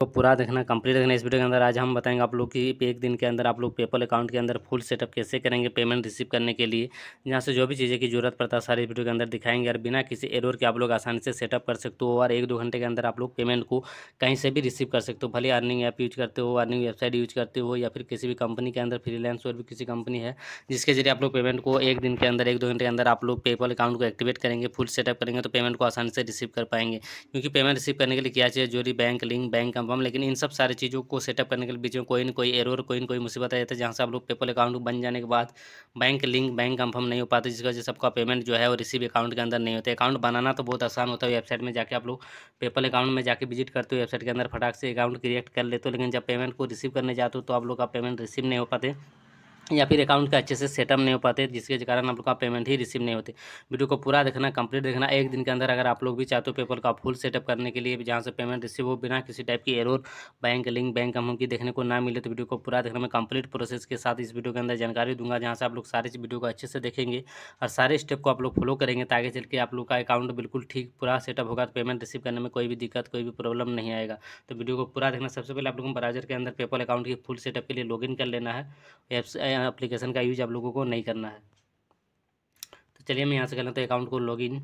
तो पूरा देखना कंप्लीट देखना इस वीडियो के अंदर आज हम बताएंगे आप लोग की एक दिन के अंदर आप लोग पेपल अकाउंट के अंदर फुल सेटअप कैसे करेंगे पेमेंट रिसीव करने के लिए जहाँ से जो भी चीज़ें की जरूरत पड़ता है सारे वीडियो के अंदर दिखाएंगे और बिना किसी एरर के आप लोग आसानी से सेटअप कर सकते हो और एक दो घंटे के अंदर आप लोग पेमेंट को कहीं से भी रिसीव कर सकते हो भले अर्निंग ऐप यूज करते हो अर्निंग वेबसाइट यूज करते हो या फिर किसी भी कंपनी के अंदर फ्रीलांस और भी किसी कंपनी है जिसके जरिए आप लोग पेमेंट को एक दिन के अंदर एक दो घंटे के अंदर आप लोग पेपल अकाउंट को एक्टिवेट करेंगे फुल सेटअप करेंगे तो पेमेंट को आसानी से रिसीव कर पाएंगे क्योंकि पेमेंट रिसीव करने के लिए क्या चाहिए जो भी बैंक लिंक बैंक मांगू हम लेकिन इन सब सारी चीज़ों को सेटअप करने के बीच में कोई ना कोई एरर कोई ना कोई मुसीबत आ जाता है जहाँ से आप लोग पेपल अकाउंट बन जाने के बाद बैंक लिंक बैंक कंफर्म नहीं हो पाते जिसकी वजह से आपका पेमेंट जो है वो रिसीव अकाउंट के अंदर नहीं होता अकाउंट बनाना तो बहुत आसान होता है वेबसाइट में जाकर आप लोग पेपल अकाउंट में जाकर विजिट करते हो वेबसाइट के अंदर फटाक से अकाउंट क्रिएट कर लेते हो लेकिन जब पेमेंट को रिसीव करने जाते हो तो आप लोग का पेमेंट रिसीव नहीं हो पाते या फिर अकाउंट का अच्छे से सेटअप नहीं हो पाते जिसके कारण आप लोग का पेमेंट ही रिसीव नहीं होते वीडियो को पूरा देखना कंप्लीट देखना एक दिन के अंदर अगर आप लोग भी चाहते हो पेपल का फुल सेटअप करने के लिए जहाँ से पेमेंट रिसीव हो बिना किसी टाइप की error bank link bank amount की देखने को ना मिले तो वीडियो को पूरा देखना मैं कंप्लीट प्रोसेस के साथ इस वीडियो के अंदर जानकारी दूंगा जहाँ से आप लोग सारे वीडियो को अच्छे से देखेंगे और सारे स्टेप को आप लोग फॉलो करेंगे ताकि चल के आप लोग का अकाउंट बिल्कुल ठीक पूरा सेटअप होगा तो पेमेंट रिसीव करने में कोई भी दिक्कत कोई भी प्रॉब्लम नहीं आएगा तो वीडियो को पूरा देखना सबसे पहले आप लोगों को ब्राउजर के अंदर पेपल अकाउंट की फुल सेटअप के लिए लॉग कर लेना है एप्लीकेशन का यूज आप लोगों को नहीं करना है तो चलिए मैं यहाँ से कर लेता हूँ अकाउंट को लॉगिन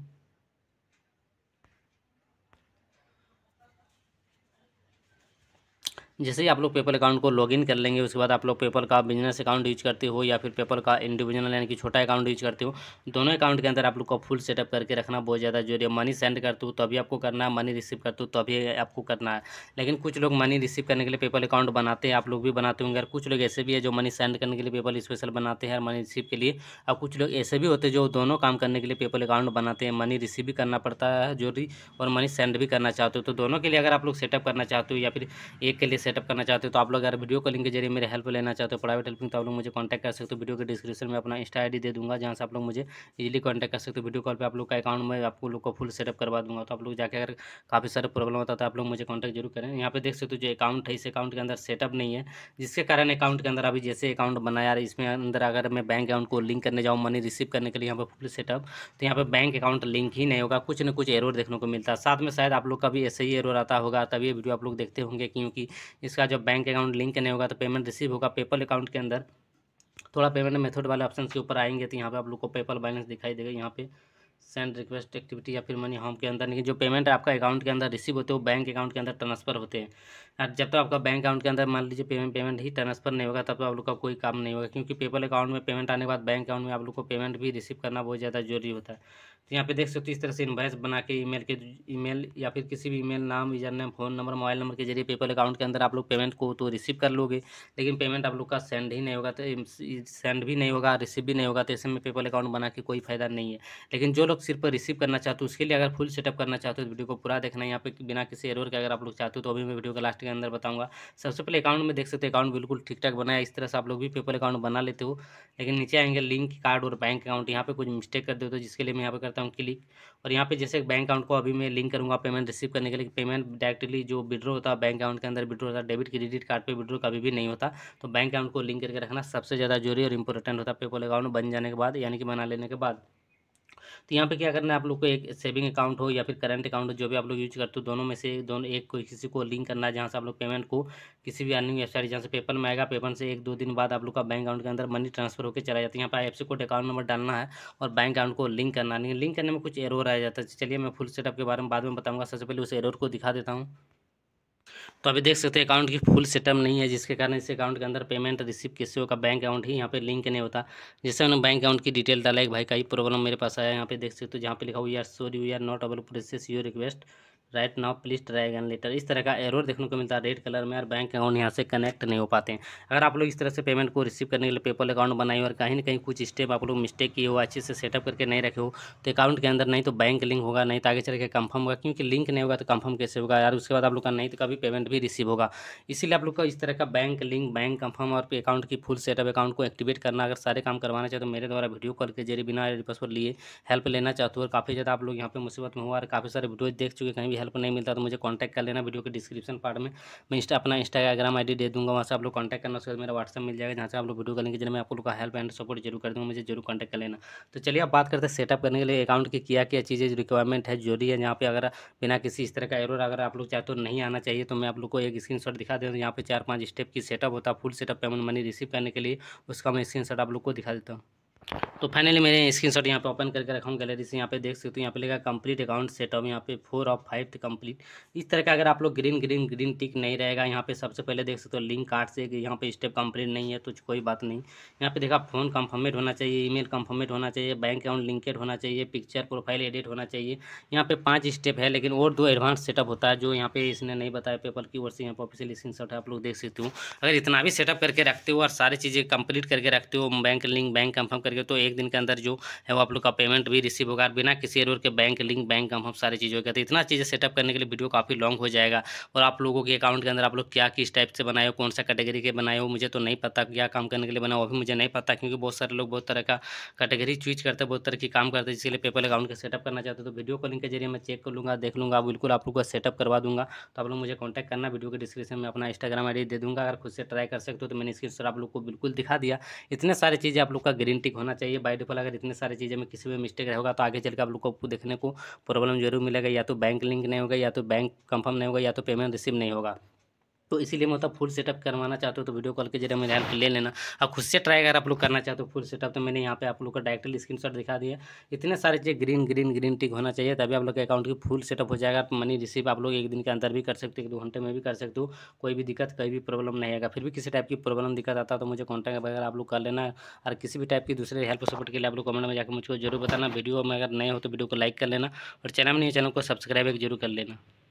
जैसे ही आप लोग पेपल अकाउंट को लॉगिन कर लेंगे उसके बाद आप लोग पेपल का बिजनेस अकाउंट यूज करते हो या फिर पेपल का इंडिविजुअल यानी कि छोटा अकाउंट यूज करते हो दोनों अकाउंट के अंदर आप लोग को फुल सेटअप करके रखना बहुत ज़्यादा जरूरी है मनी सेंड करते हो तो अभी आपको करना है मनी रिसीव करते हो तो अभी आपको करना है लेकिन कुछ लोग मनी रिसीव करने के लिए पेपल अकाउंट बनाते हैं आप लोग भी बनाते होंगे और कुछ लोग ऐसे भी है जो मनी सेंड करने के लिए पेपल स्पेशल बनाते हैं मनी रिसीव के लिए और कुछ लोग ऐसे भी होते हैं जो दोनों काम करने के लिए पेपल अकाउंट बनाते हैं मनी रिसीव भी करना पड़ता है जरूरी और मनी सेंड भी करना चाहते हो तो दोनों के लिए अगर आप लोग सेटअप करना चाहते हो या फिर एक के लिए सेटअप करना चाहते हो तो आप लोग अगर वीडियो कॉलिंग के जरिए मेरे हेल्प लेना चाहते हो प्राइवेट हेल्पिंग तो आप लोग मुझे कॉन्टैक्ट कर सकते हो वीडियो के डिस्क्रिप्शन में अपना इंस्टा आई दे दूँगा जहाँ से आप लोग मुझे इजिली कॉन्टैक्ट कर सकते हो वीडियो कॉल पर आप लोग का अकाउंट में आप लोग को फुल सेटअप करवा दूँगा तो आप लोग जाकर अगर काफ़ी सारा प्रॉब्लम होता है तो आप लोग मुझे कॉन्टैक्ट जरूर करें यहाँ पर देख सकते हो जो अकाउंट है इस अकाउंट के अंदर सेटअप नहीं है जिसके कारण अकाउंट के अंदर अभी जैसे अकाउंट बनाया इसमें अंदर अगर मैं बैंक अकाउंट को लिंक करने जाऊँ मनी रिसीव करने के लिए यहाँ पर फुल सेटअप तो यहाँ पर बैंक अकाउंट लिंक ही नहीं होगा कुछ ना कुछ एरर देखने को मिलता है साथ में शायद आप लोग का भी ऐसे ही एरर आता होगा तभी वीडियो आप लोग देखते होंगे क्योंकि इसका जब बैंक अकाउंट लिंक नहीं होगा तो पेमेंट रिसीव होगा पेपल अकाउंट के अंदर थोड़ा पेमेंट मेथड वाले ऑप्शन के ऊपर आएंगे तो यहाँ पे आप लोग को पेपल बैलेंस दिखाई देगा यहाँ पे सेंड रिक्वेस्ट एक्टिविटी या फिर मनी होम के अंदर लेकिन जो पेमेंट आपका अकाउंट के अंदर रिसीव होते हैं वो बैंक अकाउंट के अंदर ट्रांसफर होते हैं और जब तक तो आपका बैंक अकाउंट के अंदर मान लीजिए पेमेंट पेमेंट ही ट्रांसफर नहीं होगा तब तो आप लोग का कोई काम नहीं होगा क्योंकि पेपल अकाउंट में पेमेंट आने के बाद बैंक अकाउंट में आप लोग को पेमेंट भी रिसीव करना बहुत ज़्यादा जरूरी होता है तो यहाँ पे देख सकते हो इस तरह से इन्वाइस बना के ईमेल के ईमेल या फिर किसी भी ईमेल नाम user name phone number mobile number के जरिए पेपल अकाउंट के अंदर आप लोग पेमेंट को तो रिसीव कर लोगे लेकिन पेमेंट आप लोग का सेंड ही नहीं होगा तो सेंड भी नहीं होगा रिसीव भी नहीं होगा तो ऐसे में पेपल अकाउंट बना के कोई फ़ायदा नहीं है लेकिन जो लोग सिर्फ रिसीव करना चाहते हो उसके लिए अगर फुल सेटअप करना चाहते हो तो वीडियो को पूरा देखना यहाँ पे बिना किसी एरोर के अगर आप लोग चाहते हो तो अभी मैं वीडियो का लास्ट के अंदर बताऊँगा सबसे पहले अकाउंट में देख सकते हो अकाउंट बिल्कुल ठीक ठाक बनाया इस तरह से आप लोग भी पेपल अकाउंट बना लेते हो लेकिन नीचे आएंगे लिंक कार्ड और बैंक अकाउंट यहाँ पर कुछ मिस्टेक कर देते हो जिसके लिए मैं यहाँ पर करता हूँ क्लिक और यहाँ पे जैसे बैंक अकाउंट को अभी मैं लिंक करूँगा पेमेंट रिसीव करने के लिए पेमेंट डायरेक्टली जो विड्रो होता है बैंक अकाउंट के अंदर विड्रो होता है डेबिट क्रेडिट कार्ड पे विड्रो कभी भी नहीं होता तो बैंक अकाउंट को लिंक करके रखना सबसे ज़्यादा जरूरी और इंपॉर्टेंट होता है पेपल अकाउंट बन जाने के बाद यानी कि बना लेने के बाद तो यहाँ पे क्या करना है आप लोग को एक सेविंग अकाउंट हो या फिर करंट अकाउंट हो जो भी आप लोग यूज करते हो दोनों में से दोनों एक कोई किसी को लिंक करना है जहाँ से आप लोग पेमेंट को किसी भी अर्निंग वेबसाइट जहाँ से पेपर में आएगा पेपर से एक दो दिन बाद आप लोग का बैंक अकाउंट के अंदर मनी ट्रांसफर होकर चला जाता है यहाँ पर आई कोड अकाउंट नंबर डालना है और बैंक अकाउंट को लिंक करना नहीं लिंक करने में कुछ एरर आ जाता है चलिए मैं फुल सेटअप के बारे में बाद में बताऊँगा सबसे पहले उस एरर को दिखा देता हूँ तो अभी देख सकते हैं अकाउंट की फुल सेटअप नहीं है जिसके कारण इस अकाउंट के अंदर पेमेंट रिसीव किसी का बैंक अकाउंट ही यहाँ पे लिंक नहीं होता जैसे मैंने बैंक अकाउंट की डिटेल डाला एक भाई का ही प्रॉब्लम मेरे पास आया यहाँ पे देख सकते हो जहाँ पे लिखा हुआ यार sorry you are not able process your request right now please try again later इस तरह का एरर देखने को मिलता है रेड कलर में और बैंक अकाउंट यहाँ से कनेक्ट नहीं हो पाते हैं अगर आप लोग इस तरह से पेमेंट को रिसीव करने के लिए पेपल अकाउंट बनाए और कहीं ना कहीं कुछ स्टेप आप लोग मिस्टेक किए हो अच्छे से सेटअप करके नहीं रखे हो तो अकाउंट के अंदर नहीं तो बैंक लिंक होगा नहीं तो आगे चल के कंफर्म होगा क्योंकि लिंक नहीं होगा तो कंफर्म कैसे होगा यार उसके बाद आप लोग का नहीं तो कभी पेमेंट भी रिसीव होगा इसीलिए आप लोग का इस तरह का बैंक लिंक बैंक कंफर्म और अकाउंट की फुल सेटअप अकाउंट को एक्टिवेट करना अगर सारे काम करवाना चाहते तो मेरे द्वारा वीडियो कॉल के जरिए बिना रिपोर्ट लिए हेल्प लेना चाहते हो और काफ़ी ज़्यादा आप लोग यहाँ पे मुसीबत में हुआ और काफ़ी सारे वीडियो देख चुके कहीं भी हेल्प नहीं मिलता तो मुझे कॉन्टैक्ट कर लेना वीडियो के डिस्क्रिप्शन पार्ट में मैं इंस्टा अपना इंस्टाग्राम आई दे दूँगा वहाँ से आप लोग कॉन्टैक्ट करना उसके मेरा व्हाट्सअप मिल जाएगा जहाँ से आप लोग वीडियो करेंगे जिन्हें मैं आप लोग का हेल्प एंड सपोर्ट जरूर कर दूँगा मुझे जरूर कॉन्टैक्ट कर लेना तो चलिए आप बात करते हैं सेटअप करने के लिए अकाउंट की क्या क्या चीज़ें रिक्वायरमेंट है जरूरी है यहाँ पर अगर बिना किसी इस तरह का एरर अगर आप लोग चाहे तो नहीं आना चाहिए तो मैं आप लोग को एक स्क्रीन दिखा दे यहाँ पर चार पाँच स्टेप की सेटअप होता है full setup payment money receive करने के लिए उसका मैं स्क्रीन आप लोग को दिखा देता हूँ तो फाइनली मैंने स्क्रीनशॉट यहाँ पे ओपन करके रखा हूँ गैलरी से यहाँ पे देख सकते हो तो यहाँ पे लिखा कंप्लीट अकाउंट सेटअप यहाँ पे फोर ऑफ फाइव कंप्लीट इस तरह का अगर आप लोग ग्रीन ग्रीन ग्रीन टिक नहीं रहेगा यहाँ पे सबसे पहले देख सकते हो तो लिंक कार्ड से यहाँ पे स्टेप कंप्लीट नहीं है तो कोई बात नहीं यहाँ पे देखा फोन कंफर्मेट होना चाहिए ईमेल कंफर्मेट होना चाहिए बैंक अकाउंट लिंकेड होना चाहिए पिक्चर प्रोफाइल एडिट होना चाहिए यहाँ पे पाँच स्टेप है लेकिन और दो एडवांस सेटअप होता है जो यहाँ पे इसने नहीं बताया पेपर की ओर से यहाँ पर ऑफिशियल स्क्रीन आप लोग देख सकते हो अगर इतना भी सेटअप करके रखते हो और सारी चीज़ें कंप्लीट करके रखते हो बैंक लिंक बैंक कंफर्म करके तो एक दिन के अंदर जो है वो आप लोग का पेमेंट भी रिसीव होगा बिना किसी एरवर के बैंक लिंक बैंक हम हम सारी चीज़ों के तो इतना चीज़ें सेटअप करने के लिए वीडियो काफ़ी लॉन्ग हो जाएगा और आप लोगों के अकाउंट के अंदर आप लोग क्या किस टाइप से बनाए हो कौन सा कैटेगरी के बनाए हो मुझे तो नहीं पता क्या काम करने के लिए बनाओ अभी मुझे नहीं पता क्योंकि बहुत सारे लोग बहुत तरह का कैटेगरी चूज करते बहुत तरह की काम करते हैं जिसके लिए पेपर अकाउंट का सेटअप करना चाहते हो तो वीडियो कॉलिंग के जरिए मैं चेक कर लूँगा देख लूँगा बिल्कुल आप लोग का सेटअप करवा दूँगा तो आप लोग मुझे कॉन्टैक्ट करना वीडियो के डिस्क्रिप्शन में अपना इंस्टाग्राम आई दे दूँगा अगर खुद से ट्राई कर सकते हो तो मैंने इसके आप लोग को बिल्कुल दिखा दिया इतने सारी चीज़ें आप लोग का ग्रीन टिक होना चाहिए बाई डिफॉल्ट अगर इतने सारी चीज़ें में किसी में मिस्टेक रहेगा तो आगे चल के आप लोग को देखने को प्रॉब्लम जरूर मिलेगा या तो बैंक लिंक नहीं होगा या तो बैंक कंफर्म नहीं होगा या तो पेमेंट रिसीव नहीं होगा तो इसीलिए मतलब फुल सेटअप करवाना चाहता हूँ तो वीडियो कॉल के जरिए मेरे हेल्प ले लेना आप हाँ, खुद से ट्राई अगर आप लोग करना चाहते हो फुल सेटअप तो मैंने यहाँ पे आप लोग का डायरेक्टली स्क्रीनशॉट दिखा दिया इतने सारे चीज़ ग्रीन ग्रीन ग्रीन टिक होना चाहिए तभी आप लोग के अकाउंट की फुल सेटअप हो जाएगा मनी रिसीव आप लोग एक दिन के अंदर भी कर सकते हो दो घंटे में भी कर सकते हो कोई भी दिक्कत कोई भी प्रॉब्लम नहीं आएगा फिर भी किसी टाइप की प्रॉब्लम दिक्कत आता है तो मुझे कॉन्टैक्ट वगैरह आप लोग कर लेना और किसी भी टाइप की दूसरे हेल्प सपोर्ट के लिए आप लोग कमेंट में जाकर मुझको जरूर बताना वीडियो में अगर नए हो तो वीडियो को लाइक कर लेना और चैनल में नहीं चैनल को सब्सक्राइब जरूर कर लेना